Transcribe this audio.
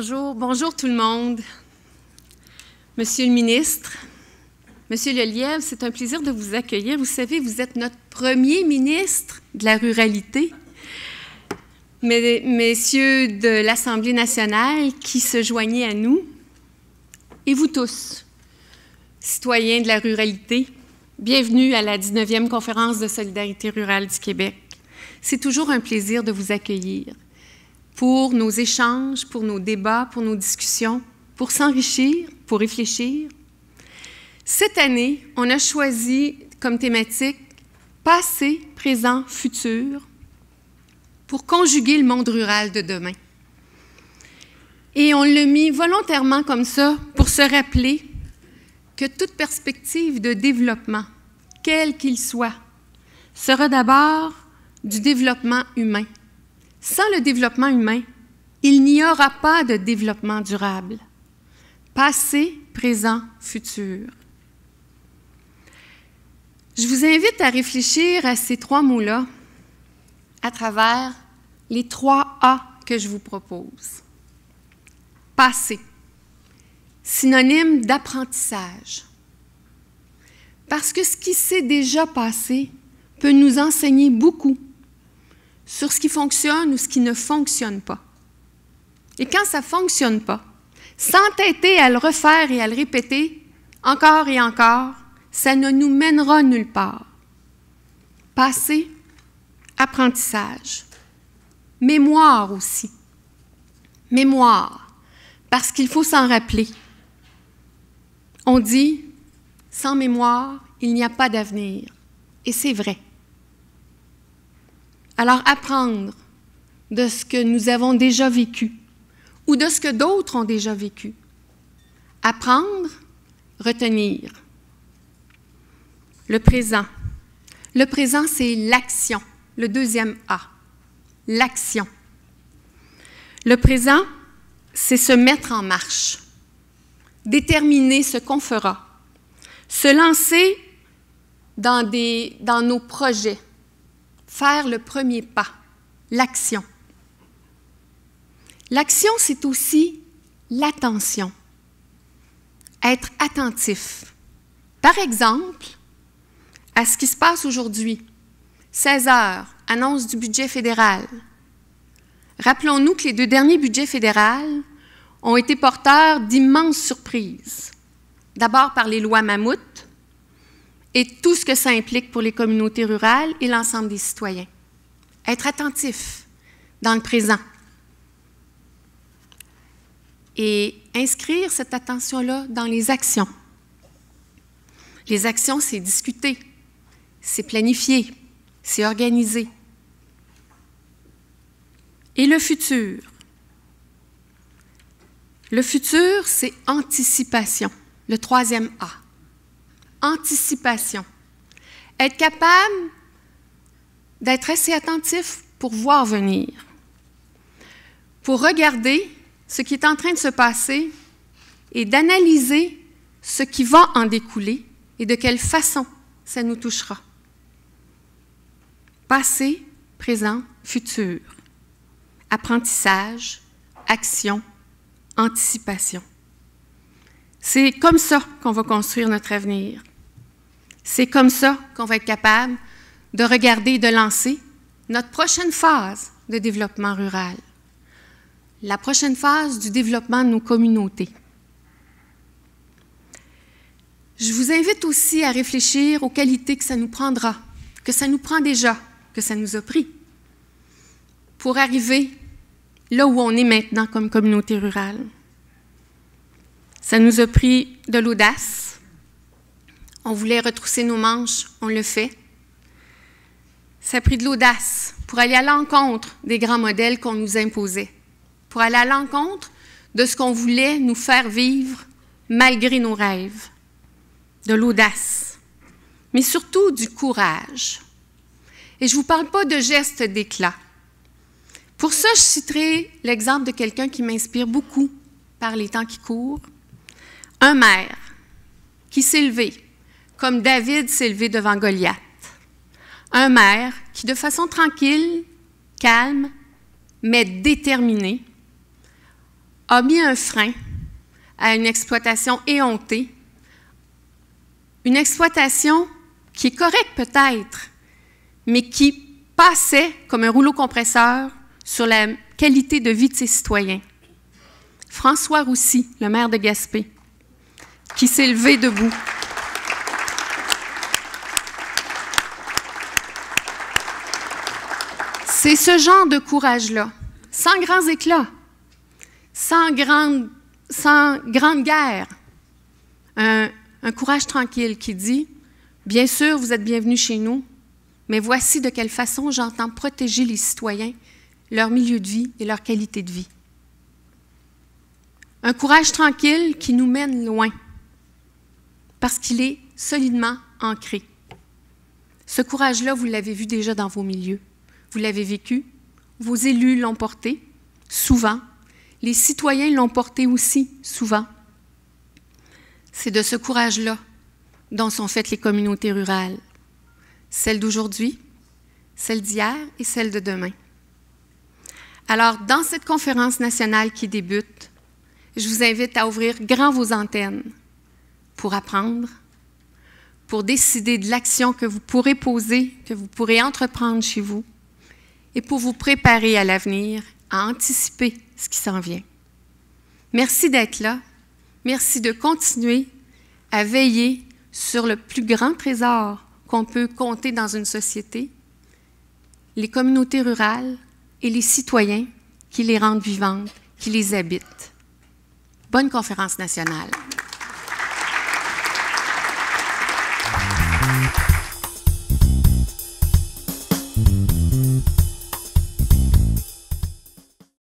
Bonjour, bonjour tout le monde. Monsieur le ministre, Monsieur Lelièvre, c'est un plaisir de vous accueillir. Vous savez, vous êtes notre premier ministre de la ruralité. Mes, messieurs de l'Assemblée nationale qui se joignent à nous, et vous tous, citoyens de la ruralité, bienvenue à la 19e conférence de solidarité rurale du Québec. C'est toujours un plaisir de vous accueillir pour nos échanges, pour nos débats, pour nos discussions, pour s'enrichir, pour réfléchir. Cette année, on a choisi comme thématique passé, présent, futur pour conjuguer le monde rural de demain. Et on le mis volontairement comme ça pour se rappeler que toute perspective de développement, quel qu'il soit, sera d'abord du développement humain, sans le développement humain, il n'y aura pas de développement durable. Passé, présent, futur. Je vous invite à réfléchir à ces trois mots-là à travers les trois A que je vous propose. Passé, synonyme d'apprentissage. Parce que ce qui s'est déjà passé peut nous enseigner beaucoup sur ce qui fonctionne ou ce qui ne fonctionne pas. Et quand ça ne fonctionne pas, s'entêter à le refaire et à le répéter encore et encore, ça ne nous mènera nulle part. Passé, apprentissage, mémoire aussi. Mémoire, parce qu'il faut s'en rappeler. On dit, sans mémoire, il n'y a pas d'avenir. Et c'est vrai. Alors apprendre de ce que nous avons déjà vécu ou de ce que d'autres ont déjà vécu. Apprendre, retenir. Le présent. Le présent, c'est l'action, le deuxième A, l'action. Le présent, c'est se mettre en marche, déterminer ce qu'on fera, se lancer dans, des, dans nos projets, faire le premier pas, l'action. L'action, c'est aussi l'attention, être attentif. Par exemple, à ce qui se passe aujourd'hui, 16 heures, annonce du budget fédéral. Rappelons-nous que les deux derniers budgets fédéraux ont été porteurs d'immenses surprises. D'abord par les lois mammouths et tout ce que ça implique pour les communautés rurales et l'ensemble des citoyens. Être attentif dans le présent et inscrire cette attention-là dans les actions. Les actions, c'est discuter, c'est planifier, c'est organiser. Et le futur. Le futur, c'est anticipation, le troisième A anticipation. Être capable d'être assez attentif pour voir venir, pour regarder ce qui est en train de se passer et d'analyser ce qui va en découler et de quelle façon ça nous touchera. Passé, présent, futur. Apprentissage, action, anticipation. C'est comme ça qu'on va construire notre avenir. C'est comme ça qu'on va être capable de regarder et de lancer notre prochaine phase de développement rural, la prochaine phase du développement de nos communautés. Je vous invite aussi à réfléchir aux qualités que ça nous prendra, que ça nous prend déjà, que ça nous a pris, pour arriver là où on est maintenant comme communauté rurale. Ça nous a pris de l'audace, on voulait retrousser nos manches, on le fait. Ça a pris de l'audace pour aller à l'encontre des grands modèles qu'on nous imposait, pour aller à l'encontre de ce qu'on voulait nous faire vivre malgré nos rêves, de l'audace, mais surtout du courage. Et je ne vous parle pas de gestes d'éclat. Pour ça, je citerai l'exemple de quelqu'un qui m'inspire beaucoup par les temps qui courent, un maire qui s'est levé comme David s'est levé devant Goliath. Un maire qui, de façon tranquille, calme, mais déterminé, a mis un frein à une exploitation éhontée, une exploitation qui est correcte peut-être, mais qui passait comme un rouleau compresseur sur la qualité de vie de ses citoyens. François Roussy, le maire de Gaspé, qui s'est levé debout. C'est ce genre de courage-là, sans grands éclats, sans grande, sans grande guerre, un, un courage tranquille qui dit, bien sûr, vous êtes bienvenus chez nous, mais voici de quelle façon j'entends protéger les citoyens, leur milieu de vie et leur qualité de vie. Un courage tranquille qui nous mène loin, parce qu'il est solidement ancré. Ce courage-là, vous l'avez vu déjà dans vos milieux. Vous l'avez vécu. Vos élus l'ont porté, souvent. Les citoyens l'ont porté aussi, souvent. C'est de ce courage-là dont sont faites les communautés rurales, celles d'aujourd'hui, celles d'hier et celles de demain. Alors, dans cette conférence nationale qui débute, je vous invite à ouvrir grand vos antennes pour apprendre, pour décider de l'action que vous pourrez poser, que vous pourrez entreprendre chez vous, et pour vous préparer à l'avenir, à anticiper ce qui s'en vient. Merci d'être là. Merci de continuer à veiller sur le plus grand trésor qu'on peut compter dans une société, les communautés rurales et les citoyens qui les rendent vivantes, qui les habitent. Bonne conférence nationale.